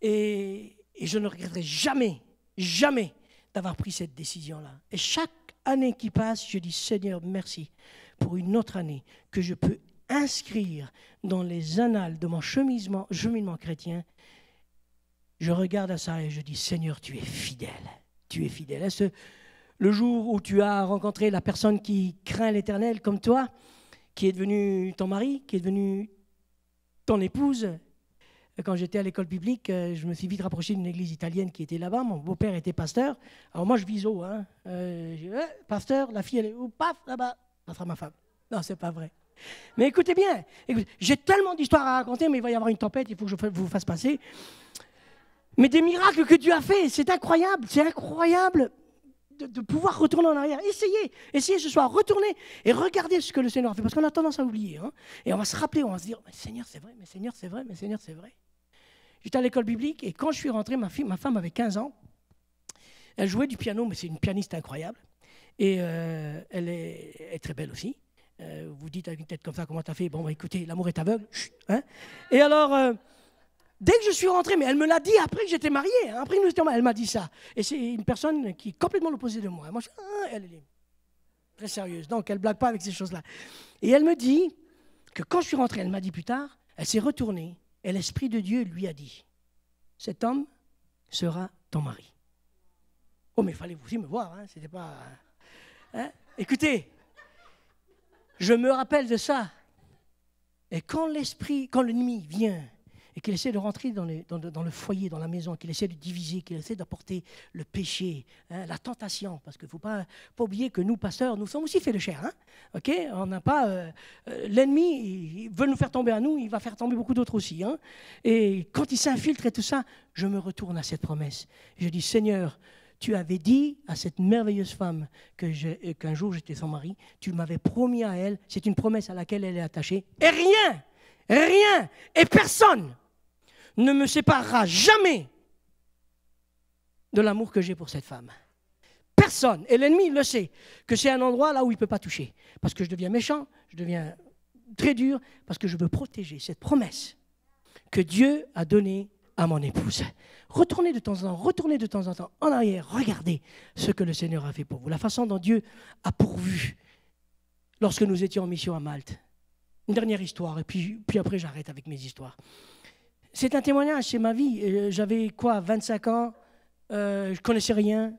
et, et je ne regretterai jamais, jamais d'avoir pris cette décision-là. Et chaque année qui passe, je dis Seigneur, merci pour une autre année que je peux inscrire dans les annales de mon cheminement, cheminement chrétien. Je regarde à ça et je dis Seigneur, tu es fidèle. Tu es fidèle. Est-ce le jour où tu as rencontré la personne qui craint l'éternel comme toi, qui est devenue ton mari, qui est devenue ton épouse, quand j'étais à l'école publique, euh, je me suis vite rapproché d'une église italienne qui était là-bas. Mon beau-père était pasteur. Alors moi, je viso. Hein. Euh, eh, pasteur, la fille, elle est où Paf, là-bas. Ça sera ma femme. Non, c'est pas vrai. Mais écoutez bien, j'ai tellement d'histoires à raconter, mais il va y avoir une tempête, il faut que je vous fasse passer. Mais des miracles que Dieu a fait, c'est incroyable, c'est incroyable de, pouvoir retourner en arrière. Essayez, essayez ce soir, retournez et regardez ce que le Seigneur a fait, parce qu'on a tendance à oublier. Hein. Et on va se rappeler, on va se dire, mais Seigneur, c'est vrai, mais Seigneur, c'est vrai, mais Seigneur, c'est vrai. J'étais à l'école biblique et quand je suis rentré, ma, fille, ma femme avait 15 ans. Elle jouait du piano, mais c'est une pianiste incroyable. Et euh, elle, est, très belle aussi. Euh, vous dites avec une tête comme ça, comment t'as fait Bon, bah, écoutez, l'amour est aveugle. Hein. et alors, euh, dès que je suis rentré, mais elle me l'a dit après que j'étais marié, hein, après que nous étions elle m'a dit ça. Et c'est une personne qui est complètement l'opposé de moi. Moi, ah, elle est très sérieuse, donc elle blague pas avec ces choses-là. Et elle me dit que quand je suis rentré, elle m'a dit plus tard, elle s'est retournée et l'Esprit de Dieu lui a dit, cet homme sera ton mari. Oh, mais il fallait aussi me voir, hein, c'était pas... Hein? hein Écoutez, je me rappelle de ça. Et quand l'Esprit, quand l'ennemi vient et qu'il essaie de rentrer dans, dans, le foyer, dans la maison, qu'il essaie de diviser, qu'il essaie d'apporter le péché, hein, la tentation, parce qu'il ne faut pas, oublier que nous, pasteurs, nous sommes aussi faits de chair. Hein, on n'a pas euh, euh, l'ennemi, il veut nous faire tomber à nous, il va faire tomber beaucoup d'autres aussi. Hein. et quand il s'infiltre et tout ça, je me retourne à cette promesse. Je dis, Seigneur, tu avais dit à cette merveilleuse femme que euh, qu'un jour j'étais son mari, tu m'avais promis à elle, c'est une promesse à laquelle elle est attachée, et rien, rien, et personne ne me séparera jamais de l'amour que j'ai pour cette femme. Personne, et l'ennemi le sait, que c'est un endroit là où il ne peut pas toucher. Parce que je deviens méchant, je deviens très dur, parce que je veux protéger cette promesse que Dieu a donnée à mon épouse. Retournez de temps en temps, retournez de temps en temps en arrière, regardez ce que le Seigneur a fait pour vous, la façon dont Dieu a pourvu lorsque nous étions en mission à Malte. Une dernière histoire, et puis, puis après j'arrête avec mes histoires. C'est un témoignage, c'est ma vie. Euh, j'avais quoi, 25 ans, euh, je connaissais rien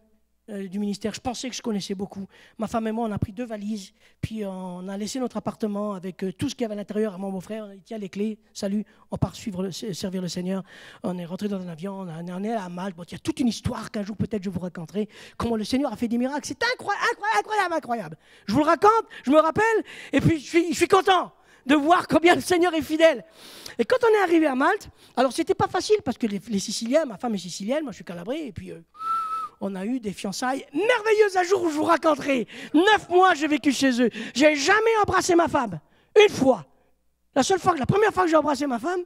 euh, du ministère, je pensais que je connaissais beaucoup. Ma femme et moi, on a pris deux valises, puis on a laissé notre appartement avec euh, tout ce qu'il y avait à l'intérieur à mon beau-frère. On a dit les clés, salut, on part suivre servir le Seigneur. On est rentré dans un avion, on, a, à Malte. Bon, il y a toute une histoire qu'un jour peut-être je vous raconterai, comment le Seigneur a fait des miracles. C'est incroyable, incroyable, incroyable, Je vous le raconte, je me rappelle, et puis je suis content de voir combien le Seigneur est fidèle. Et quand on est arrivé à Malte, alors c'était pas facile parce que les, Siciliens, ma femme est sicilienne, moi je suis calabré, et puis euh, on a eu des fiançailles merveilleuses à jour où je vous raconterai. Neuf mois j'ai vécu chez eux. J'ai jamais embrassé ma femme. Une fois. La seule fois, la première fois que j'ai embrassé ma femme,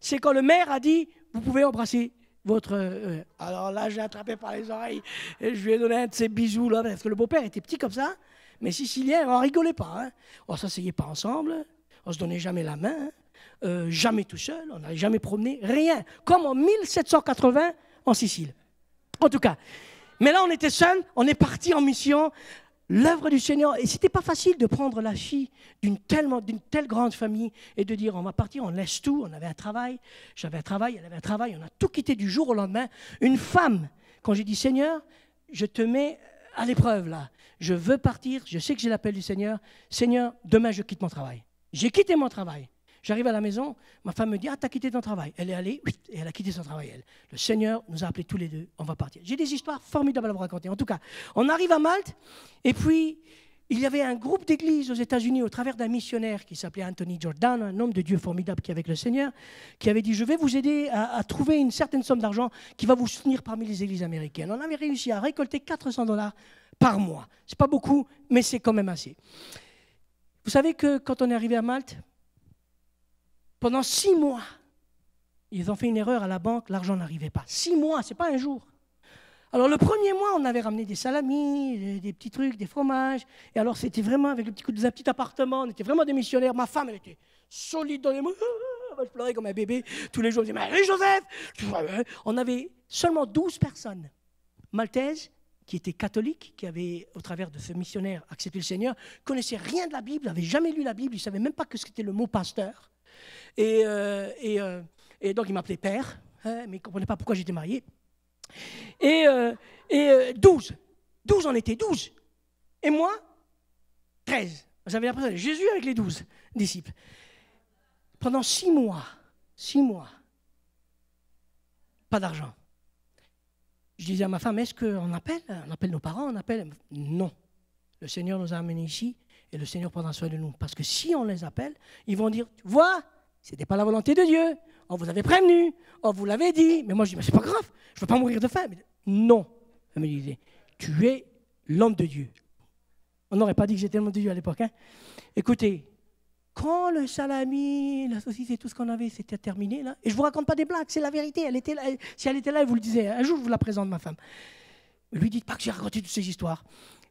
c'est quand le maire a dit Vous pouvez embrasser votre. Euh, alors là, j'ai attrapé par les oreilles et je lui ai donné un de ces bisous là, parce que le beau-père était petit comme ça, mais sicilien, on rigolait pas. Hein. On s'asseyait pas ensemble, on se donnait jamais la main, hein. euh, jamais tout seul, on n'allait jamais promené rien. Comme en 1780 en Sicile. En tout cas. Mais là, on était seul. on est parti en mission, l'œuvre du Seigneur. Et c'était pas facile de prendre la fille d'une telle, d'une telle grande famille et de dire on va partir, on laisse tout. On avait un travail, j'avais un travail, elle avait un travail, on a tout quitté du jour au lendemain. Une femme, quand j'ai dit Seigneur, je te mets à l'épreuve là. Je veux partir, je sais que j'ai l'appel du Seigneur. Seigneur, demain je quitte mon travail. J'ai quitté mon travail. J'arrive à la maison, ma femme me dit Ah, t'as quitté ton travail. Elle est allée, et elle a quitté son travail, elle. Le Seigneur nous a appelés tous les deux, on va partir. J'ai des histoires formidables à vous raconter. En tout cas, on arrive à Malte, et puis il y avait un groupe d'églises aux États-Unis au travers d'un missionnaire qui s'appelait Anthony Jordan, un homme de Dieu formidable qui est avec le Seigneur, qui avait dit Je vais vous aider à, à trouver une certaine somme d'argent qui va vous soutenir parmi les églises américaines. On avait réussi à récolter 400 dollars par mois. C'est pas beaucoup, mais c'est quand même assez. Vous savez que quand on est arrivé à Malte, pendant six mois, ils ont fait une erreur à la banque, l'argent n'arrivait pas. Six mois, c'est pas un jour. Alors le premier mois, on avait ramené des salamis, des, petits trucs, des fromages. Et alors c'était vraiment avec le petit coup de un petit appartement, on était vraiment des missionnaires. Ma femme, elle était solide dans les mots. Je pleurais comme un bébé tous les jours. Je disais, Marie-Joseph hein. On avait seulement 12 personnes maltaises qui était catholique, qui avait, au travers de ce missionnaire, accepté le Seigneur, connaissait rien de la Bible, n'avait jamais lu la Bible, il savait même pas que c'était le mot pasteur. Et, euh, euh, donc il m'appelait père, hein, mais il ne comprenait pas pourquoi j'étais marié. Et, euh, douze, douze 12, 12 en étaient, 12. Et moi, 13. J'avais l'impression Jésus avec les 12 disciples. Pendant six mois, six mois, pas d'argent je disais à ma femme, est-ce qu'on appelle On appelle nos parents, on appelle Non. Le Seigneur nous a amenés ici et le Seigneur prendra soin de nous. Parce que si on les appelle, ils vont dire, tu vois, ce n'était pas la volonté de Dieu. On vous avait prévenu, on vous l'avait dit. Mais moi, je dis, mais c'est pas grave, je ne veux pas mourir de faim. Non, elle me disait, tu es l'homme de Dieu. On n'aurait pas dit que j'étais l'homme de Dieu à l'époque. Hein. Écoutez, quand le salami, la saucisse et tout ce qu'on avait, c'était terminé, là, et je ne vous raconte pas des blagues, c'est la vérité, elle était là, si elle était là, elle vous le disait, un jour je vous la présente, ma femme. Ne lui dites pas que j'ai raconté toutes ces histoires.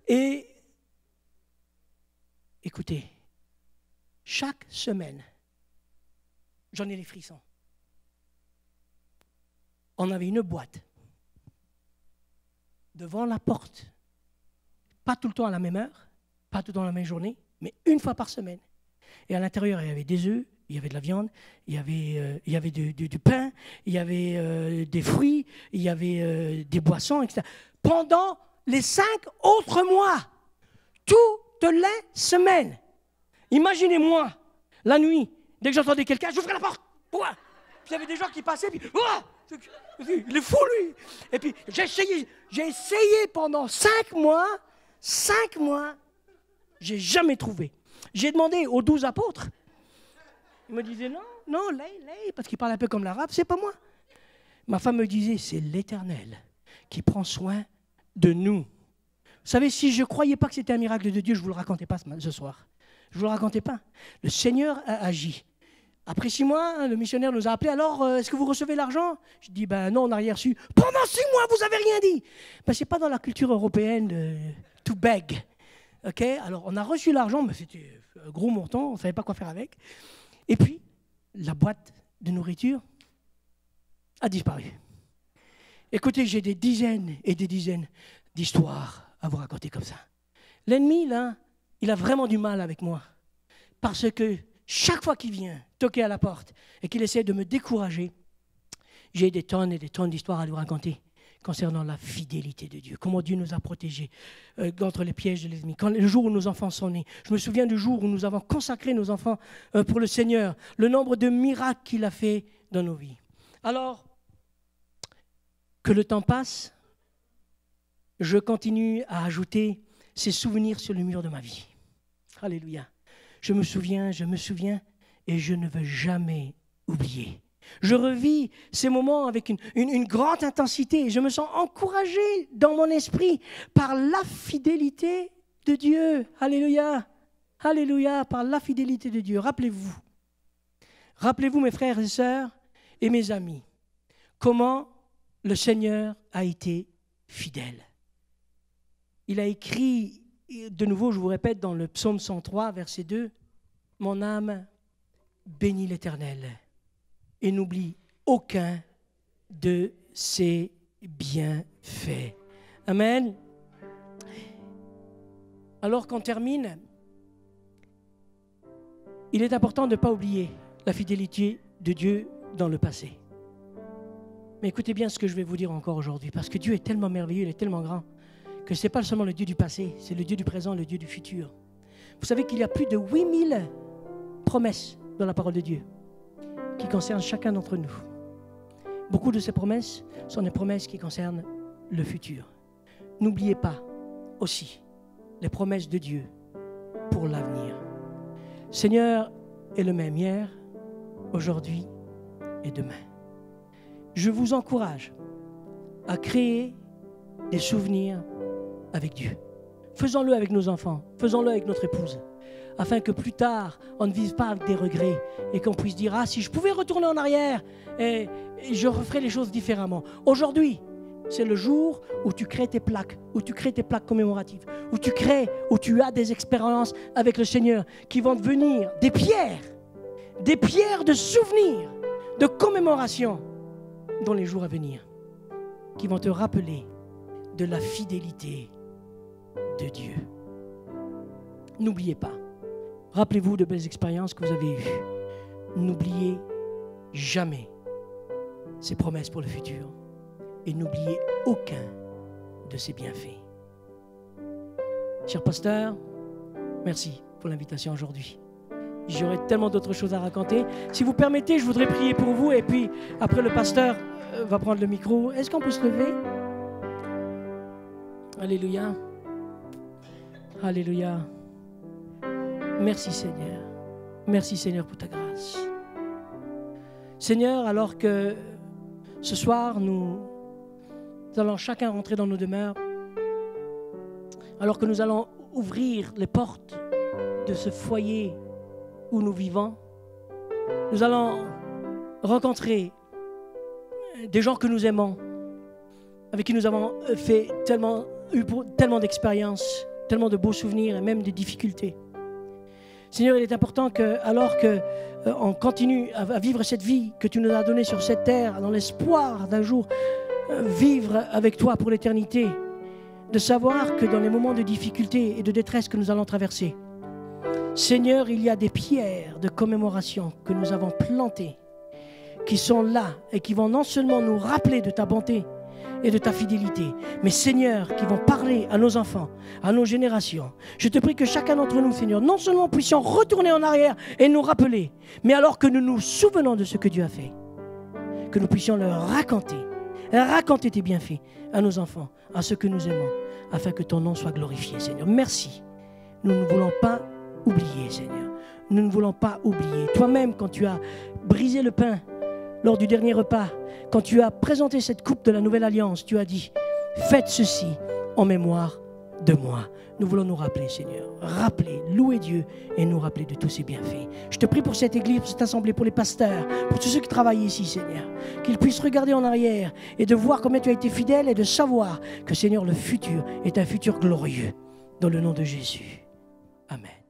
Et écoutez, chaque semaine, j'en ai les frissons. On avait une boîte devant la porte, pas tout le temps à la même heure, pas tout le temps la même journée, mais une fois par semaine. Et à l'intérieur, il y avait des œufs, il y avait de la viande, il y avait, euh, du, pain, il y avait euh, des fruits, il y avait euh, des boissons, etc. Pendant les cinq autres mois, toutes les semaines. Imaginez-moi, la nuit, dès que j'entendais quelqu'un, j'ouvrais la porte. il y avait des gens qui passaient, puis il est fou lui. Et puis j'ai essayé, j'ai essayé pendant cinq mois, cinq mois, j'ai jamais trouvé. J'ai demandé aux douze apôtres. Ils me disaient non, non, lay, lay, parce qu'il parle un peu comme l'arabe, c'est pas moi. Ma femme me disait, c'est l'Éternel qui prend soin de nous. Vous savez, si je ne croyais pas que c'était un miracle de Dieu, je ne vous le racontais pas ce soir. Je ne vous le racontais pas. Le Seigneur a agi. Après six mois, hein, le missionnaire nous a appelé. Alors, euh, est-ce que vous recevez l'argent Je dis, ben non, on n'a rien reçu. Pendant six mois, vous n'avez rien dit. Ben, ce n'est pas dans la culture européenne de euh, to beg alors on a reçu l'argent, mais c'était un gros montant, on ne savait pas quoi faire avec. Et puis, la boîte de nourriture a disparu. Écoutez, j'ai des dizaines et des dizaines d'histoires à vous raconter comme ça. L'ennemi, là, il a vraiment du mal avec moi. Parce que chaque fois qu'il vient toquer à la porte et qu'il essaie de me décourager, j'ai des tonnes et des tonnes d'histoires à lui raconter concernant la fidélité de Dieu, comment Dieu nous a protégés contre euh, les pièges de l'ennemi. Quand le jour où nos enfants sont nés, je me souviens du jour où nous avons consacré nos enfants euh, pour le Seigneur, le nombre de miracles qu'il a fait dans nos vies. Alors, que le temps passe, je continue à ajouter ces souvenirs sur le mur de ma vie. Alléluia. Je me souviens, je me souviens, et je ne veux jamais oublier je revis ces moments avec une, grande intensité. Je me sens encouragé dans mon esprit par la fidélité de Dieu. Alléluia. Alléluia, par la fidélité de Dieu. Rappelez-vous. Rappelez-vous, mes frères et sœurs et mes amis, comment le Seigneur a été fidèle. Il a écrit, de nouveau, je vous répète, dans le psaume 103, verset 2, Mon âme bénit l'Éternel et n'oublie aucun de ses bienfaits. Amen. Alors qu'on termine, il est important de ne pas oublier la fidélité de Dieu dans le passé. Mais écoutez bien ce que je vais vous dire encore aujourd'hui, parce que Dieu est tellement merveilleux, il est tellement grand, que ce n'est pas seulement le Dieu du passé, c'est le Dieu du présent, le Dieu du futur. Vous savez qu'il y a plus de 8000 promesses dans la parole de Dieu qui concerne chacun d'entre nous. Beaucoup de ces promesses sont des promesses qui concernent le futur. N'oubliez pas aussi les promesses de Dieu pour l'avenir. Seigneur est le même hier, aujourd'hui et demain. Je vous encourage à créer des souvenirs avec Dieu. Faisons-le avec nos enfants, faisons-le avec notre épouse afin que plus tard, on ne vise pas avec des regrets et qu'on puisse dire, ah, si je pouvais retourner en arrière, je referais les choses différemment. Aujourd'hui, c'est le jour où tu crées tes plaques, où tu crées tes plaques commémoratives, où tu crées, où tu as des expériences avec le Seigneur qui vont devenir des pierres, des pierres de souvenirs, de commémoration dans les jours à venir, qui vont te rappeler de la fidélité de Dieu. N'oubliez pas, Rappelez-vous de belles expériences que vous avez eues. N'oubliez jamais ces promesses pour le futur et n'oubliez aucun de ses bienfaits. Cher pasteur, merci pour l'invitation aujourd'hui. J'aurais tellement d'autres choses à raconter. Si vous permettez, je voudrais prier pour vous et puis après le pasteur euh, va prendre le micro. Est-ce qu'on peut se lever Alléluia. Alléluia. Merci Seigneur. Merci Seigneur pour ta grâce. Seigneur, alors que ce soir, nous, allons chacun rentrer dans nos demeures, alors que nous allons ouvrir les portes de ce foyer où nous vivons, nous allons rencontrer des gens que nous aimons, avec qui nous avons fait tellement, eu tellement d'expériences, tellement de beaux souvenirs et même des difficultés. Seigneur, il est important que, alors que euh, on continue à, vivre cette vie que tu nous as donnée sur cette terre, dans l'espoir d'un jour euh, vivre avec toi pour l'éternité, de savoir que dans les moments de difficulté et de détresse que nous allons traverser, Seigneur, il y a des pierres de commémoration que nous avons plantées, qui sont là et qui vont non seulement nous rappeler de ta bonté, et de ta fidélité. Mais Seigneur, qui vont parler à nos enfants, à nos générations. Je te prie que chacun d'entre nous, Seigneur, non seulement puissions retourner en arrière et nous rappeler, mais alors que nous nous souvenons de ce que Dieu a fait, que nous puissions leur raconter, raconter tes bienfaits à nos enfants, à ceux que nous aimons, afin que ton nom soit glorifié, Seigneur. Merci. Nous ne voulons pas oublier, Seigneur. Nous ne voulons pas oublier. Toi-même, quand tu as brisé le pain, lors du dernier repas, quand tu as présenté cette coupe de la nouvelle alliance, tu as dit, faites ceci en mémoire de moi. Nous voulons nous rappeler, Seigneur, rappeler, louer Dieu et nous rappeler de tous ses bienfaits. Je te prie pour cette église, pour cette assemblée, pour les pasteurs, pour tous ceux qui travaillent ici, Seigneur, qu'ils puissent regarder en arrière et de voir combien tu as été fidèle et de savoir que, Seigneur, le futur est un futur glorieux. Dans le nom de Jésus. Amen.